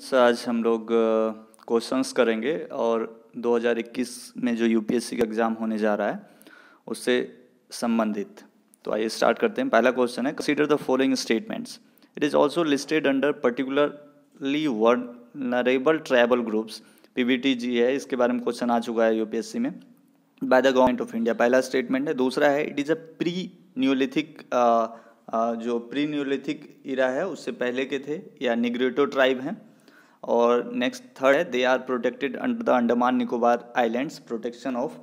Sir आज हम लोग क्वेश्चंस करेंगे और 2021 में जो यूपीएससी का एग्ज़ाम होने जा रहा है उससे संबंधित तो आइए स्टार्ट करते हैं पहला क्वेश्चन है consider the following statements it is also listed under particularly vulnerable tribal groups जी है इसके बारे में क्वेश्चन आ चुका है यूपीएससी में by the government of India पहला स्टेटमेंट है दूसरा है it is a pre neolithic जो प्री न्यूलिथिक इरा है उससे पहले के थे या निग्रेटो ट्राइब हैं और नेक्स्ट थर्ड है they are protected under the Andaman Nicobar islands protection of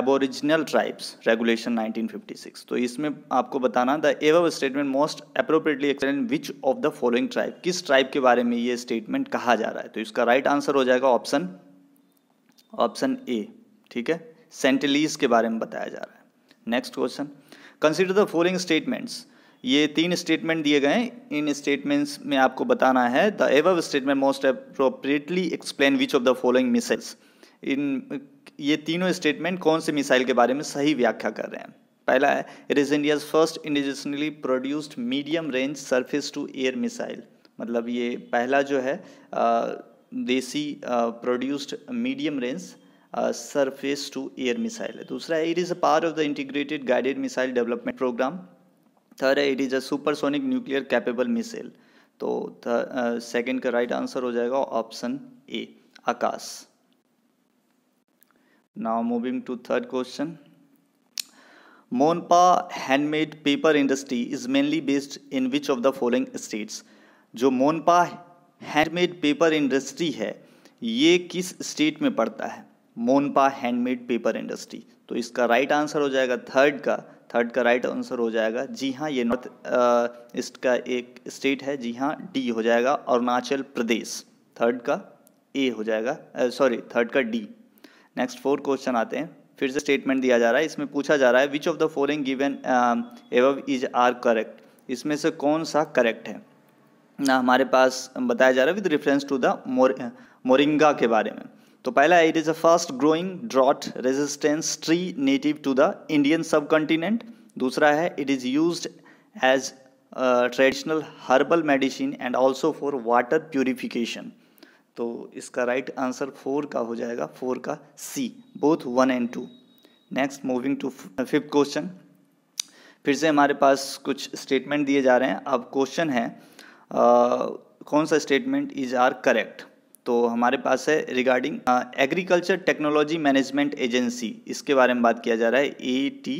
aboriginal tribes regulation 1956 तो इसमें आपको बताना the above statement most appropriately explain which of the following tribe किस ट्राइब के बारे में ये स्टेटमेंट कहा जा रहा है तो इसका राइट right आंसर हो जाएगा ऑप्शन ऑप्शन ए ठीक है सेंटलीज के बारे में बताया जा रहा है next question consider the following statements ये तीन स्टेटमेंट दिए गए हैं इन स्टेटमेंट्स में आपको बताना है the above statement most appropriately explain which of the following missiles इन ये तीनों स्टेटमेंट कौन से मिसाइल के बारे में सही व्याख्या कर रहे हैं पहला है it is India's first indigenously produced medium range surface to air missile मतलब ये पहला जो है देसी produced medium range surface to air missile है दूसरा है it is a part of the integrated guided missile development program third है it is a supersonic nuclear capable missile तो सेकंड uh, का राइट आंसर हो जाएगा option A Akash now moving to third question Monpa handmade paper industry is mainly based in which of the following states जो Monpa handmade paper industry है ये किस state में पड़ता है मोनपा हैंडमेड पेपर इंडस्ट्री तो इसका राइट right आंसर हो जाएगा थर्ड का थर्ड का राइट आंसर हो जाएगा जी हाँ ये नॉर्थ ईस्ट uh, का एक स्टेट है जी हाँ डी हो जाएगा अरुणाचल प्रदेश थर्ड का ए हो जाएगा सॉरी uh, थर्ड का डी नेक्स्ट फोर क्वेश्चन आते हैं फिर से स्टेटमेंट दिया जा रहा है इसमें पूछा जा रहा है which of the following given above is are correct इसमें से कौन सा करेक्ट है ना हमारे पास बताया जा रहा है with reference to the moringa के बारे में तो पहला है it is a fast growing drought resistance tree native to the Indian subcontinent दूसरा है it is use as traditional herbal medicine and also for water purification तो इसका राइट आंसर फोर का हो जाएगा फोर का C both one and two next moving to fifth question फिर से हमारे पास कुछ स्टेटमेंट दिए जा रहे हैं अब क्वेश्चन है आ, कौन सा स्टेटमेंट इज आर करेक्ट तो हमारे पास है regarding agriculture technology management agency इसके बारे में बात किया जा रहा है ए टी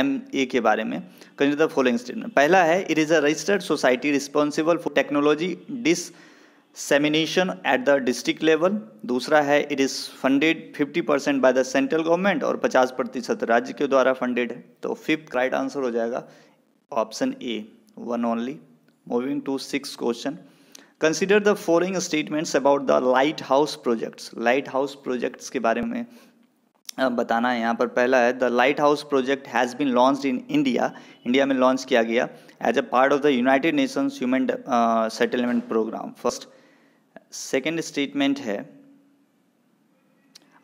एम ए के बारे में कंसिडर द फॉलोइंग स्टेटमेंट पहला है it is a registered society responsible for technology dissemination at the district level दूसरा है it is funded 50 percent by the central government और 50 प्रतिशत राज्य के द्वारा फंडेड है तो फिफ्थ राइट आंसर हो जाएगा option A one only moving to six question consider the following statements about the lighthouse projects lighthouse projects के बारे में बताना है यहाँ पर पहला है the lighthouse project has been launch in India India में लॉन्च किया गया as a part of the United Nations human settlement program first second statement है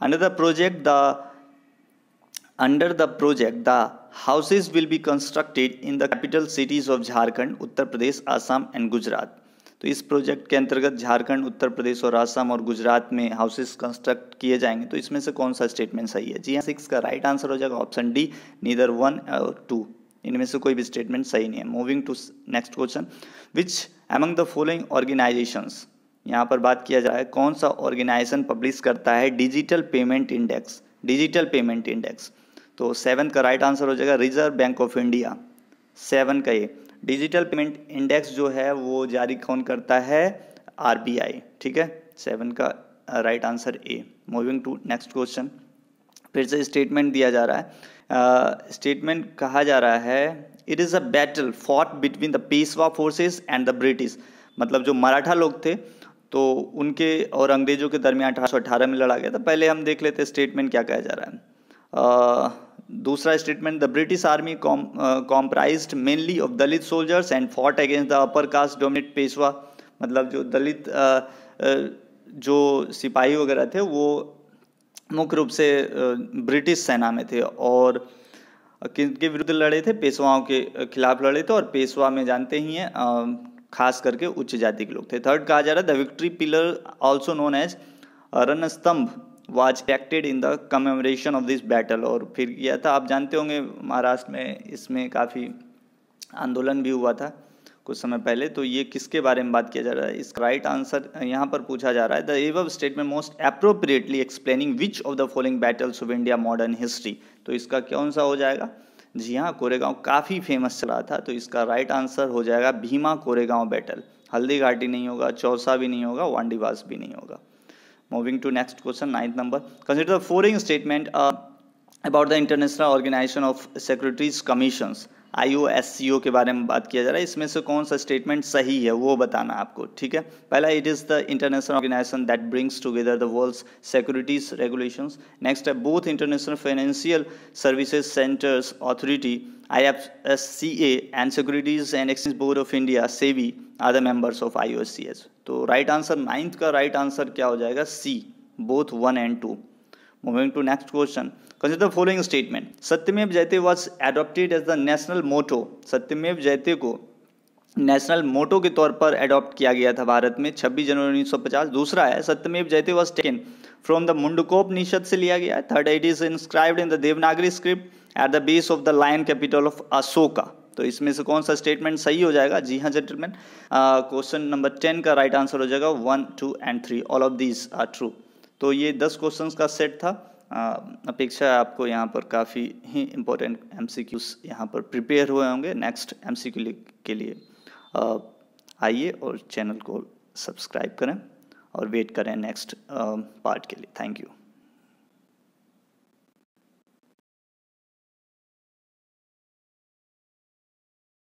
under the project the under the project the houses will be constructed in the capital cities of Jharkhand Uttar Pradesh Assam and Gujarat तो इस project के अंतर्गत झारखंड उत्तर प्रदेश और आसाम और गुजरात में houses construct किए जाएंगे तो इसमें से कौन सा स्टेटमेंट सही है जी हाँ सिक्स का राइट आंसर हो जाएगा ऑप्शन डी नीदर वन और टू इनमें से कोई भी स्टेटमेंट सही नहीं है moving to next question which among the following organization यहाँ पर बात किया जाए कौन सा ऑर्गेनाइजेशन पब्लिश करता है digital payment index digital payment index तो सेवन का राइट आंसर हो जाएगा reserve bank of India seven का ये डिजिटल पेमेंट इंडेक्स जो है वो जारी कौन करता है आर ठीक है सेवन का right answer A moving to next question फिर से स्टेटमेंट दिया जा रहा है स्टेटमेंट uh, कहा जा रहा है it is a battle fought between the Peshwa forces and the British मतलब जो मराठा लोग थे तो उनके और अंग्रेजों के दरमियान अठारह में लड़ा गया था पहले हम देख लेते स्टेटमेंट क्या कहा जा रहा है uh, दूसरा statement the British army comprise mainly of Dalit soldiers and fought against the upper caste dominate Peshwa मतलब जो दलित आ, uh, uh, जो सिपाही वगैरह थे वो मुख्य रूप से ब्रिटिश uh, सेना में थे और किनके विरुद्ध लड़े थे पेशवाओं के खिलाफ लड़े थे और पेशवा में जानते ही हैं खास करके उच्च जाति के लोग थे थर्ड कहा जा रहा है the victory pillar also known as stambh was acted in the commemoration of this battle और फिर यह था आप जानते होंगे महाराष्ट्र में इसमें काफ़ी आंदोलन भी हुआ था कुछ समय पहले तो ये किसके बारे में बात किया जा रहा है इसका राइट आंसर यहाँ पर पूछा जा रहा है the above statement most appropriately explaining which of the following battles of India modern history तो इसका कौन सा हो जाएगा जी हाँ कोरेगांव काफ़ी फेमस चला था तो इसका राइट आंसर हो जाएगा भीमा कोरेगांव बैटल हल्दी घाटी नहीं होगा चौसा भी नहीं होगा वांडीवास भी नहीं होगा Moving to next question, ninth number. Consider the following statement uh, about the International Organization of S Commissions. O के बारे में बात किया जा रहा है इसमें से कौन सा स्टेटमेंट सही है वो बताना आपको ठीक है पहला it is the international organization that brings together the world's securities regulations next है both international financial services centres authority I F S C A and securities and exchange board of India SEBI are the members of I O S C S तो right answer ninth का right answer क्या हो जाएगा C both one and two moving to next question consider following statement Satyameva Jayate was adopted as the national motto Satyameva Jayate को national मोटो के तौर पर adopt किया गया था भारत में 26 जनवरी 1950 दूसरा है Satyameva Jayate was taken from the Mundakopanishad से लिया गया है third it is inscribed in the Devanagari script at the base of the lion capital of Ashoka तो इसमें से कौन सा स्टेटमेंट सही हो जाएगा जी हाँ जेंटलमैन क्वेश्चन नंबर टेन का राइट आंसर हो जाएगा one two and three all of these are true तो ये दस क्वेश्चन का सेट था अपेक्षा है आपको यहाँ पर काफ़ी ही इम्पोर्टेंट एम सी क्यूज यहाँ पर प्रिपेयर हुए होंगे नेक्स्ट एम सी क्यू के लिए आइए और चैनल को सब्सक्राइब करें और वेट करें नेक्स्ट पार्ट के लिए थैंक यू